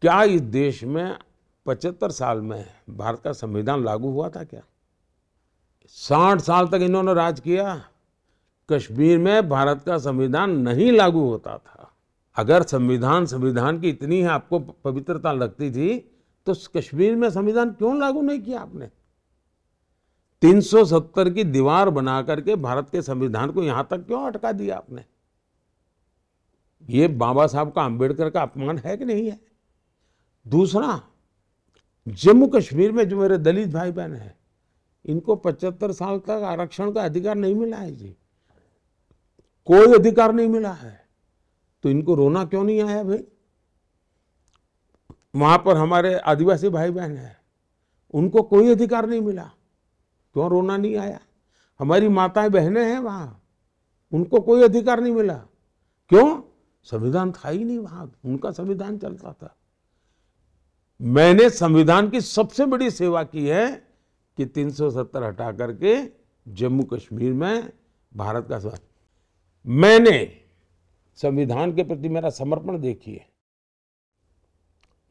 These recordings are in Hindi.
क्या इस देश में पचहत्तर साल में भारत का संविधान लागू हुआ था क्या साठ साल तक इन्होंने राज किया कश्मीर में भारत का संविधान नहीं लागू होता था अगर संविधान संविधान की इतनी है आपको पवित्रता लगती थी तो कश्मीर में संविधान क्यों लागू नहीं किया आपने 370 की दीवार बना करके भारत के संविधान को यहां तक क्यों अटका दिया आपने ये बाबा साहब का अंबेडकर का अपमान है कि नहीं है दूसरा जम्मू कश्मीर में जो मेरे दलित भाई बहन हैं इनको पचहत्तर साल तक आरक्षण का अधिकार नहीं मिला है जी कोई अधिकार नहीं मिला है तो इनको रोना क्यों नहीं आया भाई वहां पर हमारे आदिवासी भाई बहन हैं उनको कोई अधिकार नहीं मिला क्यों रोना नहीं आया हमारी माताएं बहनें हैं वहां उनको कोई अधिकार नहीं मिला क्यों संविधान था ही नहीं वहां उनका संविधान चलता था मैंने संविधान की सबसे बड़ी सेवा की है कि 370 हटा करके जम्मू कश्मीर में भारत का स्वास्थ्य मैंने संविधान के प्रति मेरा समर्पण देखिए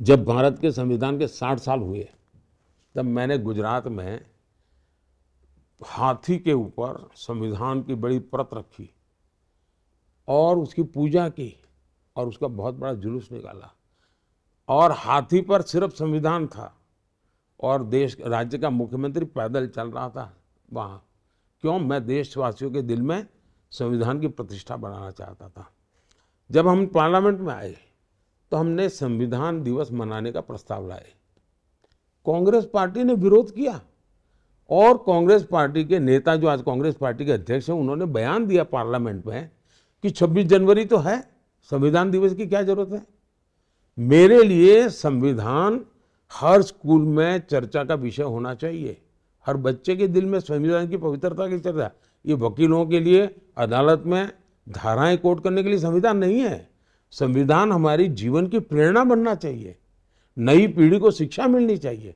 जब भारत के संविधान के साठ साल हुए तब मैंने गुजरात में हाथी के ऊपर संविधान की बड़ी परत रखी और उसकी पूजा की और उसका बहुत बड़ा जुलूस निकाला और हाथी पर सिर्फ संविधान था और देश राज्य का मुख्यमंत्री पैदल चल रहा था वहाँ क्यों मैं देशवासियों के दिल में संविधान की प्रतिष्ठा बनाना चाहता था जब हम पार्लियामेंट में आए तो हमने संविधान दिवस मनाने का प्रस्ताव लाए कांग्रेस पार्टी ने विरोध किया और कांग्रेस पार्टी के नेता जो आज कांग्रेस पार्टी के अध्यक्ष हैं उन्होंने बयान दिया पार्लियामेंट में कि 26 जनवरी तो है संविधान दिवस की क्या जरूरत है मेरे लिए संविधान हर स्कूल में चर्चा का विषय होना चाहिए हर बच्चे के दिल में संविधान की पवित्रता की चर्चा ये वकीलों के लिए अदालत में धाराएं कोर्ट करने के लिए संविधान नहीं है संविधान हमारी जीवन की प्रेरणा बनना चाहिए नई पीढ़ी को शिक्षा मिलनी चाहिए